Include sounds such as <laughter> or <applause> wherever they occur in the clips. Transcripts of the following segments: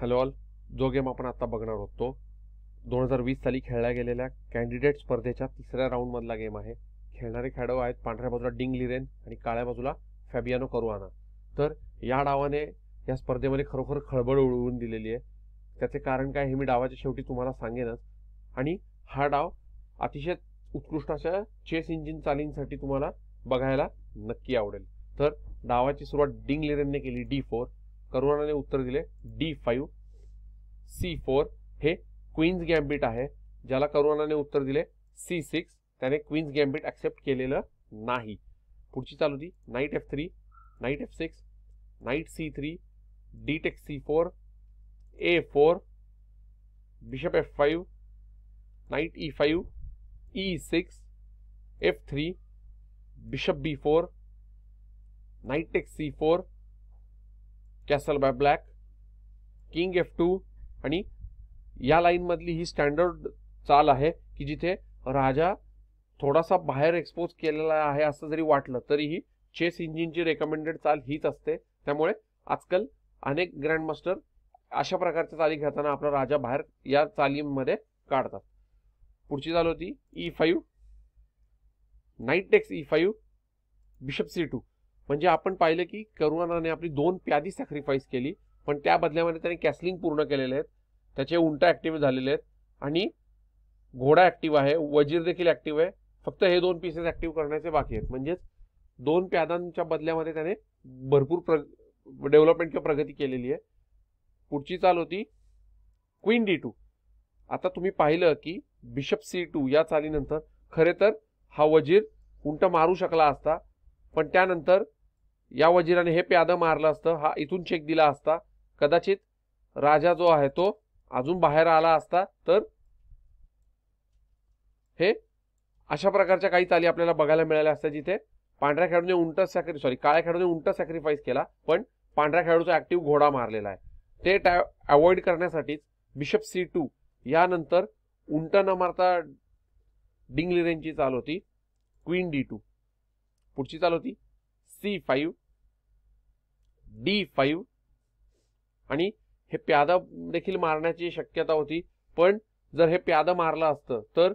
hello all जो game आपण आता बघणार होतो दोन हजार वीस साली खेळल्या गेलेल्या कॅन्डिडेट स्पर्धेच्या तिसऱ्या राऊंडमधला गेम आहे खेळणारे खेळाडू आहेत पांढऱ्या बाजूला डिंग लिरेन आणि काळ्या बाजूला फॅबियानो करुआना तर या डावाने या स्पर्धेमध्ये खरोखर खळबळ उडवून दिलेली आहे त्याचे कारण काय हे मी डावाच्या शेवटी तुम्हाला सांगेनच आणि हा डाव अतिशय उत्कृष्ट अशा चेस इंजिन चालींसाठी तुम्हाला बघायला नक्की आवडेल तर डावाची सुरुवात डिंग लिरेनने केली डी फोर ने उत्तर दिले डी फाइव सी फोर हे क्वीन्स है ज्यादा ज्याला ने उत्तर दिले सी सिक्स त्याने क्वीन्स गॅम्बिट ॲक्सेप्ट के नहीं पुढ़ चालू होती knight F three knight F six knight C three D take C four A four bishop F five knight E five E six F three bishop B four knight take C four castle by black king F two आणि या लाईनमधली ही standard चाल आहे की जिथे राजा थोडासा बाहेर expose केलेला आहे असं जरी वाटलं तरीही चेस इंजिनची रेकमेंडेड चाल हीच असते त्यामुळे आजकाल अनेक ग्रँडमास्टर अशा प्रकारच्या चाली घेताना आपला राजा बाहेर या चालीमध्ये काढतात पुढची चाल होती E five knight takes E five bishop C two म्हणजे आपण पाहिलं की करुणाने आपली दोन प्यादी सॅक्रिफाईस केली पण त्या बदल्यामध्ये त्यांनी कॅसलिंग पूर्ण केलेले आहेत त्याचे उंट ऍक्टिव्ह झालेले आहेत आणि घोडा ऍक्टिव्ह आहे वजीर देखील ॲक्टिव्ह आहे फक्त हे दोन पीसेस ऍक्टिव्ह करण्याचे बाकी आहेत म्हणजेच दोन प्यादांच्या बदल्यामध्ये त्याने भरपूर प्र डेव्हलपमेंट किंवा प्रगती केलेली आहे पुढची चाल होती क्वीन डी टू आता तुम्ही पाहिलं की बिशप सी टू या चालीनंतर खरे तर हा वजीर उंट मारू शकला असता पण त्यानंतर या वजीराने हे प्याद मारलं असतं हा इथून चेक दिला असता कदाचित राजा जो आहे तो अजून बाहेर आला असता तर हे अशा प्रकारच्या काही चाली आपल्याला बघायला मिळाल्या असत्या जिथे पांढऱ्या खेळाडूने उंट सॅक्रि सॉरी काळ्या खेळाडूने उंट सॅक्रिफाईस केला पण पांढऱ्या खेळाडूचा ऍक्टिव्ह घोडा मारलेला आहे ते अवॉइड करण्यासाठीच बिशप सी टू यानंतर उंट न मारता डिंग चाल होती क्वीन डी टू पुढची चाल होती सी फाईव्ह डी फाईव्ह आणि हे प्यादा देखील मारण्याची शक्यता होती पण जर हे प्यादा मारलं असतं तर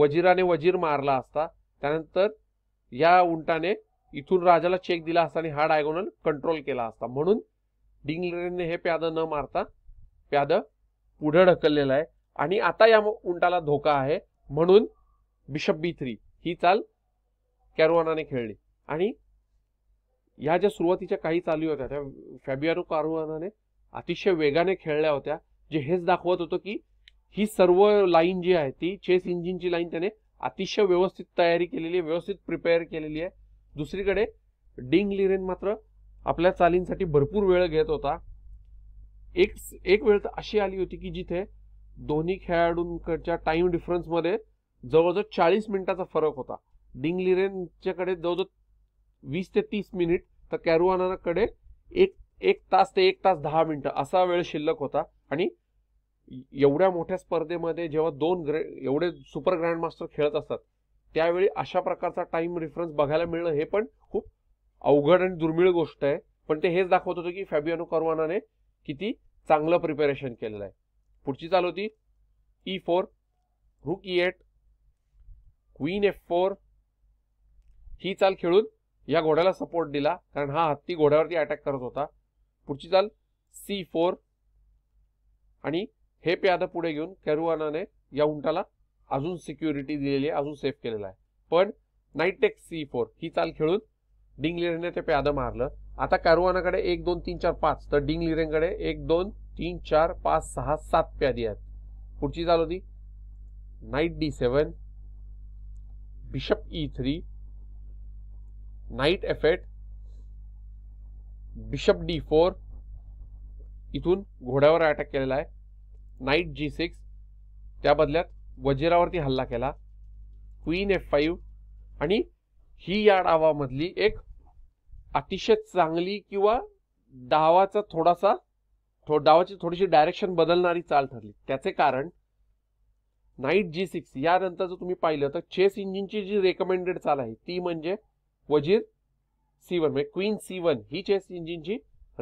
वजीराने वजीर मारला असता त्यानंतर या उंटाने इथून राजाला चेक दिला असता आणि हा डायगोनल कंट्रोल केला असता म्हणून डिंगलेने हे प्यादं न मारता प्याद पुढे ढकललेलं आहे आणि आता या उंटाला धोका आहे म्हणून बिशप बी थ्री ही चाल कॅरोवानाने खेळली आणि ह्या ज्या सुरुवातीच्या काही चाली होत्या त्या फॅबियानो कारुआनाने अतिशय वेगाने खेळल्या होत्या जे हेच दाखवत होतं की ही सर्व लाईन जी आहे ती चेस इंजिनची लाईन त्याने अतिशय व्यवस्थित तयारी केलेली आहे व्यवस्थित प्रिपेअर केलेली आहे दुसरीकडे डिंग लिरेन मात्र आपल्या चालींसाठी भरपूर वेळ घेत होता एक एक वेळ तर अशी आली होती की जिथे दोन्ही खेळाडूंकडच्या टाइम डिफरन्समध्ये जवळजवळ चाळीस मिनिटाचा फरक होता डिंग लिरेनच्याकडे जवळजवळ वीस ते तीस मिनिट तर कॅरुआनाकडे एक एक तास ते एक तास दहा मिनिटं असा वेळ शिल्लक होता आणि एवढ्या मोठ्या स्पर्धेमध्ये जेव्हा दोन ग्रे एवढे सुपर ग्रँडमास्टर मास्टर खेळत असतात त्यावेळी अशा प्रकारचा टाइम रेफरन्स बघायला मिळणं हे पण खूप अवघड आणि दुर्मिळ गोष्ट आहे पण ते हेच दाखवत होतं की फॅबियानो करवानाने किती चांगलं प्रिपेरेशन केलेलं आहे पुढची चाल होती E four rook E eight queen F four ही चाल खेळून या घोड्याला सपोर्ट दिला कारण हा हत्ती घोड्यावरती अटॅक करत होता पुढची चाल सी फोर आणि हे प्यादं पुढे घेऊन कॅरुआनाने या उंटाला अजून सिक्युरिटी दिलेली आहे अजून सेफ केलेला आहे पण नाईटेक सी फोर ही चाल खेळून डिंग लिरेने ते प्यादं मारलं आता कॅरुआनाकडे एक दोन तीन चार पाच तर डिंग लिरेनकडे एक दोन तीन चार पाच सहा सात प्यादी आहेत पुढची चाल होती knight D seven bishop E three knight eight bishop D four इथून घोड्यावर अटॅक केलेला आहे नाईट जी सिक्स त्या बदल्यात वजिरावरती हल्ला केला क्वीन एफ फाईव्ह आणि ही या डावामधली एक अतिशय चांगली किंवा डावाचा थोडासा थो डावाची थोडीशी डायरेक्शन बदलणारी चाल ठरली त्याचे कारण नाईट जी सिक्स यानंतर जर तुम्ही पाहिलं तर चेस इंजिनची जी रेकमेंडेड चाल आहे ती म्हणजे वजीर सी वन म्हणजे क्वीन सी वन ही चेस इंजिनची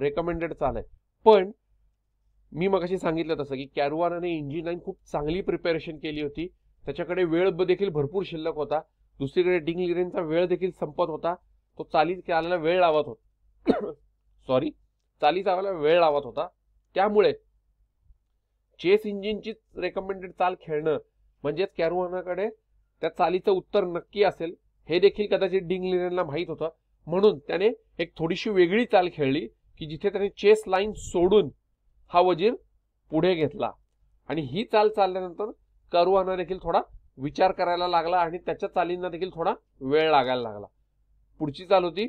रेकमेंडेड चाल आहे पण मी मग सांगितलं तसं की कॅरुआनाने इंजिन लाईन खूप चांगली प्रिपेरेशन केली होती त्याच्याकडे वेळ देखील भरपूर शिल्लक होता दुसरीकडे डिंग लिरेनचा वेळ देखील संपत होता तो चालीस चालायला वेळ लावत होता सॉरी <coughs> चाली चालायला वेळ लावत होता त्यामुळे चेस इंजिनची रेकमेंडेड चाल खेळणं म्हणजेच कॅरुआनाकडे त्या चालीचं उत्तर नक्की असेल हे देखील कदाचित डिंग डिंगलिनला माहीत होतं म्हणून त्याने एक थोडीशी वेगळी चाल खेळली की जिथे त्याने चेस लाईन सोडून हा वजीर पुढे घेतला आणि ही चाल चालल्यानंतर करवाना देखील थोडा विचार करायला लागला आणि त्याच्या चालींना देखील थोडा वेळ लागायला लागला पुढची चाल होती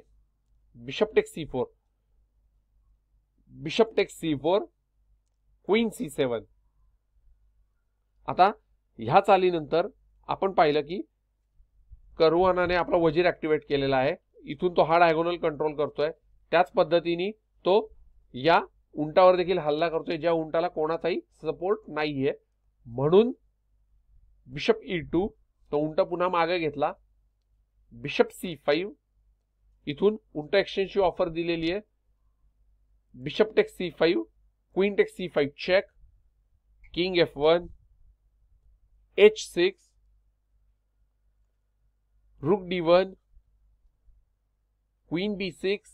bishop take C four bishop take C four queen C seven आता ह्या चालीनंतर आपण पाहिलं की करुआनाने आपला वजीर ॲक्टिवेट केलेला आहे इथून तो हा डायगोनल कंट्रोल करतोय त्याच पद्धतीने तो या उंटावर देखील हल्ला करतोय ज्या उंटाला कोणाचाही सपोर्ट नाहीये म्हणून बिशप ई टू तो उंट पुन्हा मागे घेतला बिशप सी फाईव्ह इथून उंट एक्सचेंजची ऑफर दिलेली आहे bishop take C five queen take C five check king F one H six rook D one queen B six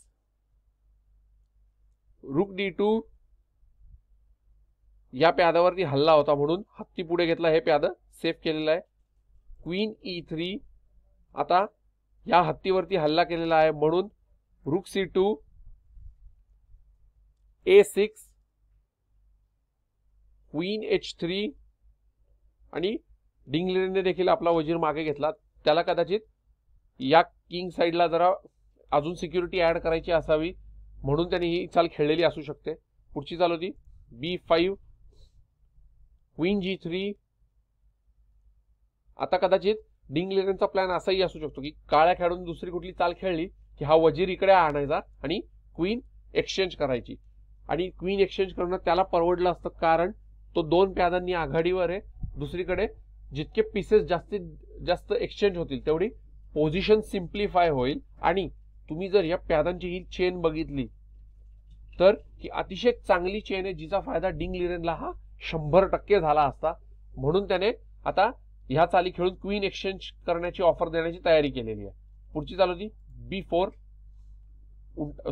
rook D two या प्यादावरती हल्ला होता म्हणून हत्ती पुढे घेतला हे प्याद सेफ केलेलं आहे क्वीन ई थ्री आता या हत्तीवरती हल्ला केलेला आहे म्हणून rook C two A six queen H three आणि डिंगलेने देखील आपला वजीर मागे घेतला त्याला कदाचित या किंग साईडला जरा अजून सिक्युरिटी ॲड करायची असावी म्हणून त्यांनी ही चाल खेळलेली असू शकते पुढची चाल होती B five queen G three आता कदाचित डिंग लेनचा प्लॅन असाही असू शकतो की काळ्या खेळून दुसरी कुठली चाल खेळली की हा वजीर इकडे आणायचा आणि क्वीन एक्सचेंज करायची आणि क्वीन एक्सचेंज करणं त्याला परवडलं असतं कारण तो दोन प्यादांनी आघाडीवर आहे दुसरीकडे जितके पीसेस जास्तीत जास्त एक्सचेंज होतील तेवढी पोझिशन सिम्प्लिफाय होईल आणि तुम्ही जर या प्यादांची ही चेन बघितली तर ही अतिशय चांगली चेन आहे जिचा फायदा डिंग लिरेनला हा शंभर टक्के झाला असता म्हणून त्याने आता ह्या चाली खेळून क्वीन एक्सचेंज करण्याची ऑफर देण्याची तयारी केलेली आहे पुढची चालू होती बी फोर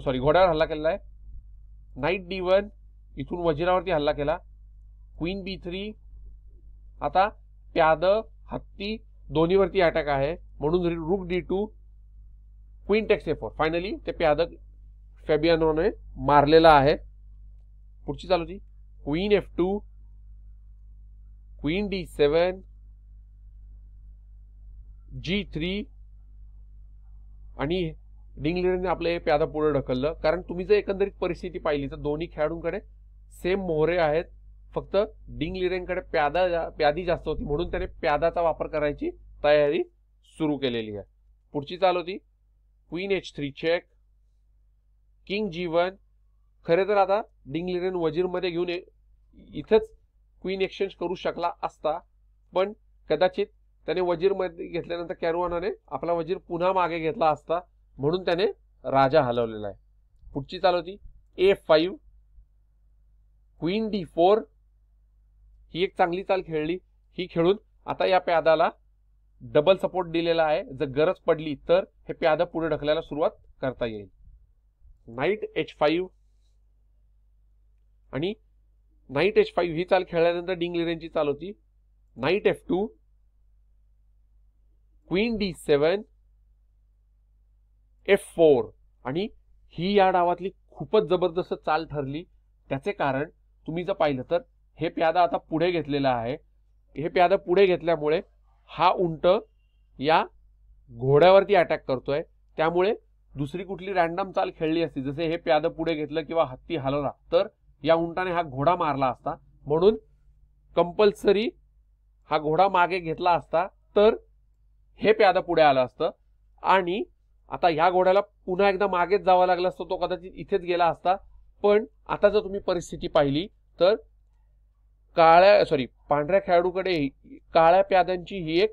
सॉरी घोड्यावर हल्ला केलेला आहे नाईट डी वन इथून वजिरावरती हल्ला केला क्वीन बी थ्री आता प्याद हत्ती दोन्हीवरती अटॅक आहे म्हणून rook D two queen takes A four finally ते प्यादक फॅबियानोने मारलेला आहे पुढची चालू होती queen F two queen D seven G three आणि डिंगलिडने आपलं हे प्यादा पुढे ढकललं कारण तुम्ही जर एकंदरीत परिस्थिती पाहिली तर दोन्ही खेळाडूंकडे सेम मोहरे आहेत फक्त डिंग लिरेनकडे प्यादा प्यादी जास्त होती म्हणून त्याने प्यादाचा वापर करायची तयारी सुरू केलेली आहे पुढची चाल होती queen H three check king G one खरे तर आता डिंगलिरन वजीरमध्ये घेऊन इथंच क्वीन एक्सचेंज करू शकला असता पण कदाचित त्याने वजीरमध्ये घेतल्यानंतर कॅरुआनाने आपला वजीर पुन्हा मागे घेतला असता म्हणून त्याने राजा हलवलेला आहे पुढची चाल होती A five queen D four ही एक चांगली चाल खेळली ही खेळून आता या प्यादाला डबल सपोर्ट दिलेला आहे जर गरज पडली तर हे प्याद पुढे ढकलायला सुरुवात करता येईल नाईट एच फाईव्ह आणि नाईट एच फाईव्ह ही चाल खेळल्यानंतर डिंग लिरेनची चाल होती knight F two queen D seven F four आणि ही या डावातली खूपच जबरदस्त चाल ठरली त्याचे कारण तुम्ही जर पाहिलं तर हे प्यादा आता पुढे घेतलेलं आहे हे प्यादा पुढे घेतल्यामुळे हा उंट या घोड्यावरती अटॅक करतोय त्यामुळे दुसरी कुठली रॅन्डम चाल खेळली असती जसे हे प्याद पुढे घेतलं किंवा हत्ती हलवला तर या उंटाने हा घोडा मारला असता म्हणून कंपल्सरी हा घोडा मागे घेतला असता तर हे प्याद पुढे आलं असतं आणि आता ह्या घोड्याला पुन्हा एकदा मागेच जावं लागला असतो तो कदाचित इथेच गेला असता पण आता जर तुम्ही परिस्थिती पाहिली तर काळ्या सॉरी पांढऱ्या खेळाडूकडे काळ्या प्याद्यांची ही एक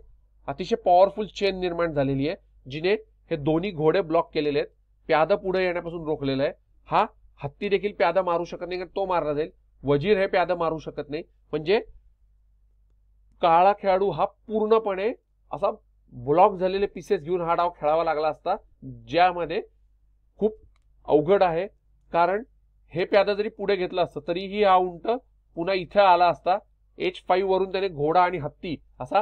अतिशय पॉवरफुल चेन निर्माण झालेली आहे जिने हे दोन्ही घोडे ब्लॉक केलेले आहेत प्यादा पुढे येण्यापासून रोखलेला आहे हा हत्ती देखील प्यादा मारू शकत नाही कारण तो मारला जाईल वजीर हे प्यादा मारू शकत नाही म्हणजे काळा खेळाडू हा पूर्णपणे असा ब्लॉक झालेले पिसेस घेऊन हा डाव खेळावा लागला असता ज्यामध्ये खूप अवघड आहे कारण हे प्यादा जरी पुढे घेतलं असतं तरीही हा उंट पुन्हा इथे आला असता एच फाईव्ह वरून त्याने घोडा आणि हत्ती असा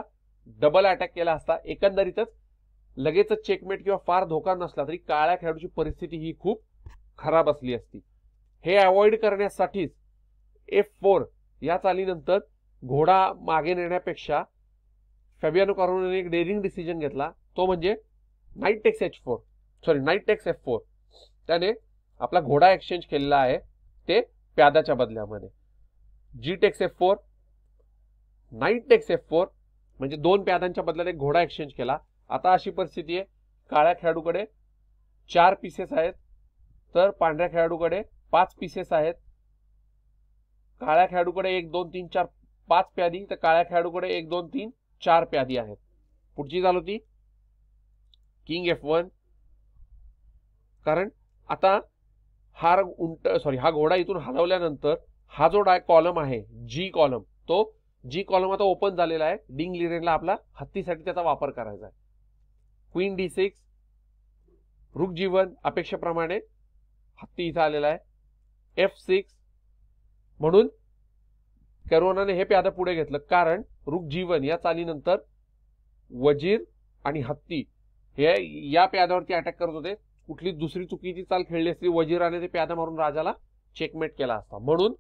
डबल अटॅक केला असता एकंदरीतच लगेचच चेकमेट किंवा फार धोका नसला तरी काळ्या खेळाडूची परिस्थिती ही खूप खराब असली असती हे अवॉइड करण्यासाठीच एफ फोर या चालीनंतर घोडा मागे नेण्यापेक्षा फॅबियानो कॉर्नोने एक डेरिंग डिसिजन घेतला तो म्हणजे knight takes H four sorry knight takes F four त्याने आपला घोडा एक्सचेंज केलेला आहे ते प्यादाच्या बदल्यामध्ये G takes F four knight takes F four म्हणजे दोन प्यादांच्या बदल्यात एक घोडा एक्सचेंज केला आता अशी परिस्थिती आहे काळ्या खेळाडूकडे चार पीसेस आहेत तर पांढऱ्या खेळाडूकडे पाच पीसेस आहेत काळ्या खेळाडूकडे एक दोन तीन चार पाच प्यादी तर काळ्या खेळाडूकडे एक दोन तीन चार प्यादी आहेत पुढची झाली होती किंग एफ वन कारण आता हार उंट सॉरी हा घोडा इथून हलवल्यानंतर हा जो डाय कॉलम आहे जी कॉलम तो जी कॉलम आता ओपन झालेला आहे डिंग लिरेनला आपला हत्तीसाठी त्याचा वापर करायचा आहे क्वीन डी सिक्स रुक जीवन अपेक्षेप्रमाणे हत्ती इथं आलेला आहे एफ सिक्स म्हणून करोनाने हे प्यादा पुढे घेतलं कारण रुक जीवन या चालीनंतर वजीर आणि हत्ती हे या प्यादावरती अटॅक करत होते कुठली दुसरी चुकीची चाल खेळली असती वजीराने ते प्यादा मारून राजाला चेकमेट केला असता म्हणून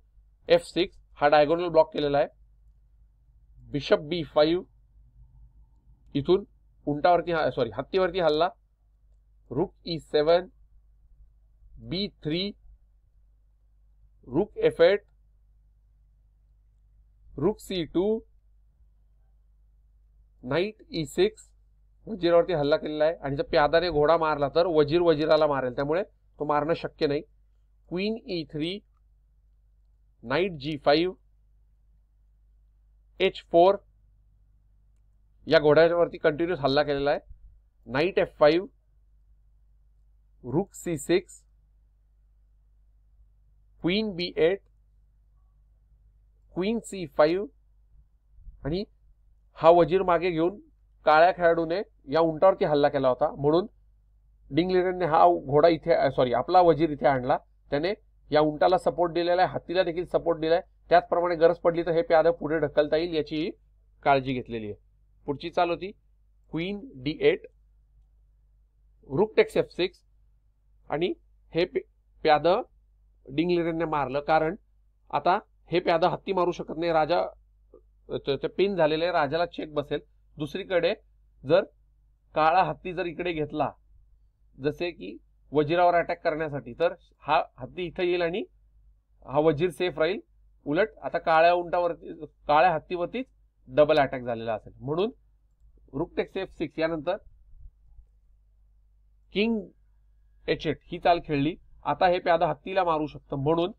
एफ सिक्स हा डायगोनल ब्लॉक केलेला आहे बिशप बी फाईव्ह इथून उंटावरती हा सॉरी हत्तीवरती हल्ला rook E seven B three rook F eight rook C two knight E six वजीरावरती हल्ला केलेला आहे आणि जर प्यादाने घोडा मारला तर वजीर वजीराला मारेल त्यामुळे तो मारणं शक्य नाही queen E three knight G five H four या घोड्यावरती कंटिन्युअस हल्ला केलेला आहे knight F five rook C six queen B eight queen C five आणि हा वजीर मागे घेऊन काळ्या खेळाडूने या उंटावरती हल्ला केला होता म्हणून लिडरने हा घोडा इथे सॉरी आपला वजीर इथे आणला त्याने या उंटाला सपोर्ट दिलेला आहे हत्तीला देखील सपोर्ट दिलाय त्याचप्रमाणे गरज पडली तर हे प्यादं पुढे ढकलता येईल याची काळजी घेतलेली आहे पुढची चाल होती queen D eight rook takes F six आणि हे प्यादं डिंगलेरेने मारलं कारण आता हे प्यादं हत्ती मारू शकत नाही राजा ते पिन झालेले राजाला चेक बसेल दुसरीकडे जर काळा हत्ती जर इकडे घेतला जसे की वजिरावर अटॅक करण्यासाठी तर हा हत्ती इथं येईल आणि हा वजीर सेफ राहील उलट आता काळ्या उंटावरती काळ्या हत्तीवरतीच डबल अटॅक झालेला असेल म्हणून रुकटेक्स एफ सिक्स यानंतर किंग एच एट ही चाल खेळली आता हे प्यादा हत्तीला मारू शकतं म्हणून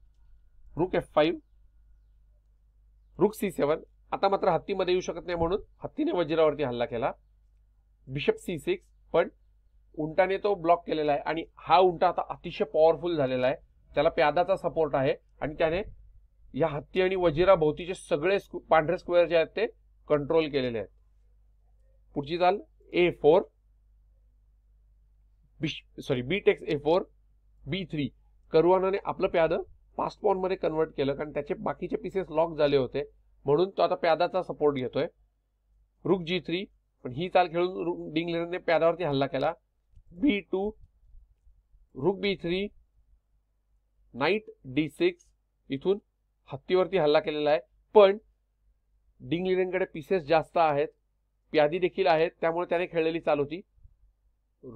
rook F five rook C seven आता मात्र हत्तीमध्ये येऊ शकत नाही म्हणून हत्तीने वजिरावरती हल्ला केला बिशप सी सिक्स पण उंटाने तो ब्लॉक केलेला आहे आणि हा उंटा आता अतिशय पॉवरफुल झालेला आहे त्याला प्यादाचा सपोर्ट आहे आणि त्याने या हत्ती आणि वजीरा भोवतीचे सगळे पांढरे स्क्वेअर जे आहेत ते कंट्रोल केलेले आहेत पुढची चाल A four B sorry B takes A four B three करुवानाने आपलं प्याद पास्ट मध्ये कन्वर्ट केलं कारण त्याचे बाकीचे पीसेस लॉक झाले होते म्हणून तो आता प्यादाचा सपोर्ट घेतोय रुक जी थ्री पण ही चाल खेळून डिंगलेरने प्यादावरती हल्ला केला B two rook B three knight D six इथून हत्तीवरती हल्ला केलेला आहे पण लिडनकडे पीसेस जास्त आहेत प्यादी देखील आहेत त्यामुळे त्याने खेळलेली चाल होती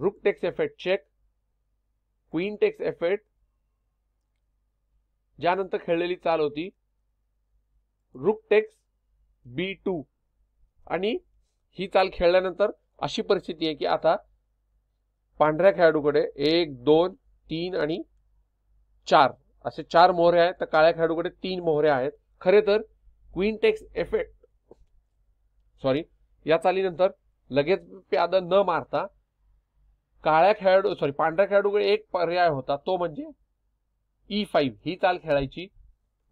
rook takes F eight check queen takes F eight ज्यानंतर खेळलेली चाल होती रुक टेक्स बी टू आणि ही चाल खेळल्यानंतर अशी परिस्थिती आहे की आता पांढऱ्या खेळाडूकडे एक दोन तीन आणि चार असे चार मोहरे आहेत तर काळ्या खेळाडूकडे तीन मोहरे आहेत खरे तर टेक्स एफेक्ट सॉरी या चालीनंतर लगेच प्याद न मारता काळ्या खेळाडू सॉरी पांढऱ्या खेळाडूकडे एक पर्याय होता तो म्हणजे ई e फाईव्ह ही चाल खेळायची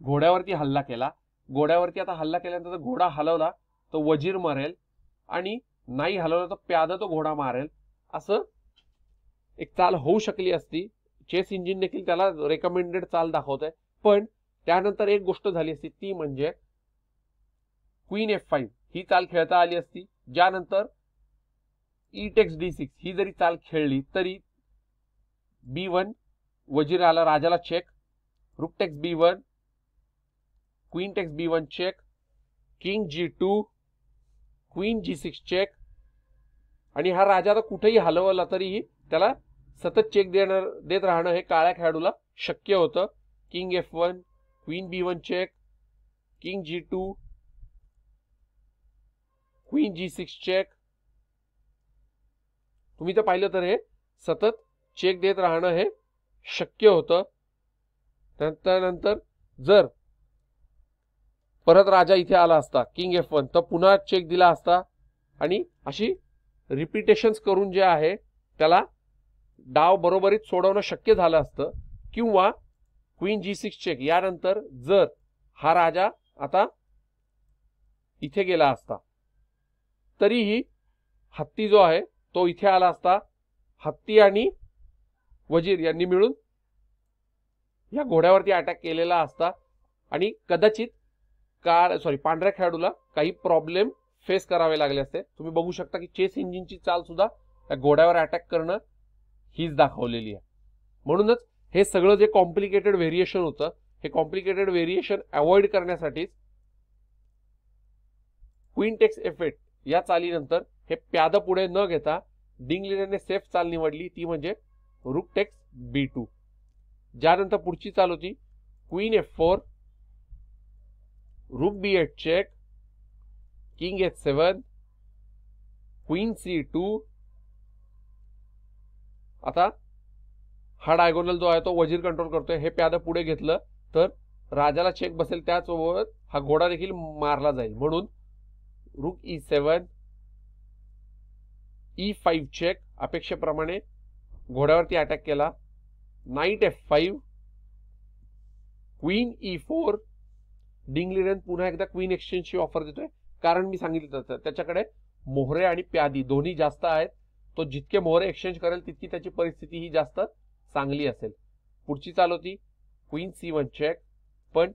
घोड्यावरती हल्ला केला घोड्यावरती आता हल्ला केल्यानंतर घोडा हलवला तर वजीर मरेल आणि नाही हलवला तर प्याद तो घोडा मारेल असं एक चाल होऊ शकली असती चेस इंजिन देखील त्याला रेकमेंडेड चाल दाखवत आहे पण त्यानंतर एक गोष्ट झाली असती ती म्हणजे क्वीन एफ फाईव्ह ही चाल खेळता आली असती ज्यानंतर ई टेक्स डी सिक्स ही जरी चाल खेळली तरी बी वन वजीर आला राजाला check rook takes B one queen takes B one check king G two queen G six check आणि हा तर कुठेही हलवला तरीही त्याला सतत चेक देणार देत राहणं हे काळ्या खेळाडूला शक्य होतं king F one queen B one check king G two queen G six check तुम्ही तर पाहिलं तर हे सतत चेक देत राहणं हे शक्य होतं त्यानंतर जर परत राजा इथे आला असता किंग एफ वन तर पुन्हा चेक दिला असता आणि अशी रिपिटेशन्स करून जे आहे त्याला डाव बरोबरीत सोडवणं शक्य झालं असतं किंवा क्वीन जी सिक्स चेक यानंतर जर हा राजा आता इथे गेला असता तरीही हत्ती जो आहे तो इथे आला असता हत्ती आणि वजीर यांनी मिळून या घोड्यावरती अटॅक केलेला असता आणि कदाचित का सॉरी पांढऱ्या खेळाडूला काही प्रॉब्लेम फेस करावे लागले असते तुम्ही बघू शकता की चेस इंजिनची चाल सुद्धा या घोड्यावर अटॅक करणं हीच दाखवलेली आहे म्हणूनच हे सगळं जे कॉम्प्लिकेटेड व्हेरिएशन होतं हे कॉम्प्लिकेटेड व्हेरिएशन अवॉइड करण्यासाठीच क्विंटेक्स एफेक्ट या चालीनंतर हे प्याद पुढे न घेता डिंगलेने सेफ चाल निवडली ती म्हणजे रुकटेक्स बी टू ज्यानंतर पुढची चाल होती queen F four rook B eight check king H seven queen C two आता हा डायगोनल जो आहे तो वजीर कंट्रोल करतोय हे प्याद पुढे घेतलं तर राजाला चेक बसेल त्याचबरोबर हा घोडा देखील मारला जाईल म्हणून rook E seven E five check अपेक्षेप्रमाणे घोड्यावरती अटॅक केला knight F five queen E four Ding Liren पुन्हा एकदा क्वीन एक्सचेंजची ऑफर देतोय कारण मी सांगितलं त्याच्याकडे मोहरे आणि प्यादी दोन्ही जास्त आहेत तो जितके मोहरे एक्सचेंज करेल तितकी त्याची परिस्थिती ही जास्त चांगली असेल पुढची चाल होती क्वीन सी वन चेक पण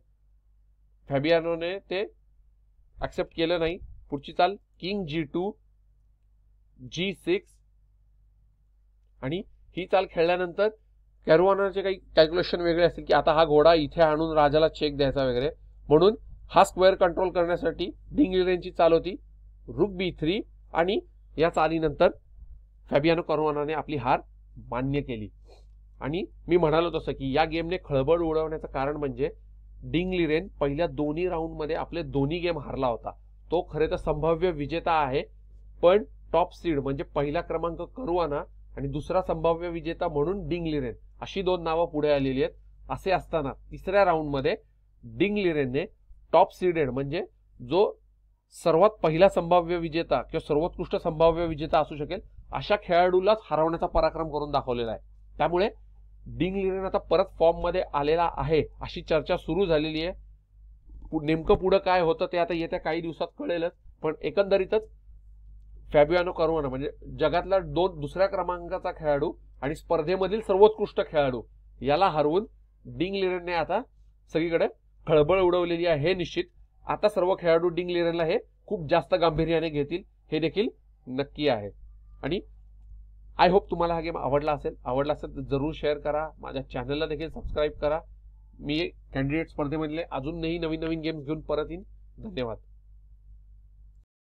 फॅबियानोने ते ॲक्सेप्ट केलं नाही पुढची चाल king G two G six आणि ही चाल खेळल्यानंतर कॅरुआनाचे काही कॅल्क्युलेशन वेगळे असतील की आता हा घोडा इथे आणून राजाला चेक द्यायचा वगैरे म्हणून हा स्क्वेअर कंट्रोल करण्यासाठी डिंग इलेनची चाल होती रुक बी थ्री आणि या चालीनंतर फॅबियानो करवानाने आपली हार मान्य केली आणि मी म्हणालो तसं की या गेमने खळबळ उडवण्याचं कारण म्हणजे डिंग लिरेन पहिल्या दोन्ही राऊंडमध्ये आपले दोन्ही गेम हारला होता तो खरे तर संभाव्य विजेता आहे पण टॉप सीड म्हणजे पहिला क्रमांक करुआना आणि दुसरा संभाव्य विजेता म्हणून डिंग लिरेन अशी दोन नावं पुढे आलेली आहेत असे असताना तिसऱ्या राऊंडमध्ये डिंग लिरेनने टॉप सीडेड म्हणजे जो सर्वात पहिला संभाव्य विजेता किंवा सर्वोत्कृष्ट संभाव्य विजेता असू शकेल अशा खेळाडूलाच हरवण्याचा पराक्रम करून दाखवलेला आहे त्यामुळे डिंग लिरेन आता परत फॉर्ममध्ये आलेला आहे अशी चर्चा सुरू झालेली आहे नेमकं पुढं काय होतं ते आता येत्या काही दिवसात कळेलच पण एकंदरीतच फॅबियानो करोना म्हणजे जगातला दोन दुसऱ्या क्रमांकाचा खेळाडू आणि स्पर्धेमधील सर्वोत्कृष्ट खेळाडू याला हरवून डिंग लिरेनने आता सगळीकडे खळबळ उडवलेली आहे हे निश्चित आता सर्व खेळाडू डिंग लिरेनला हे खूप जास्त गांभीर्याने घेतील हे देखील नक्की आहे आणि आय होप तुम्हाला हा गेम आवडला असेल आवडला असेल तर जरूर शेअर करा माझ्या चॅनलला देखील सबस्क्राईब करा मी कॅन्डिडेट स्पर्धेमधले अजूनही नवीन नवीन गेम घेऊन परत येईन धन्यवाद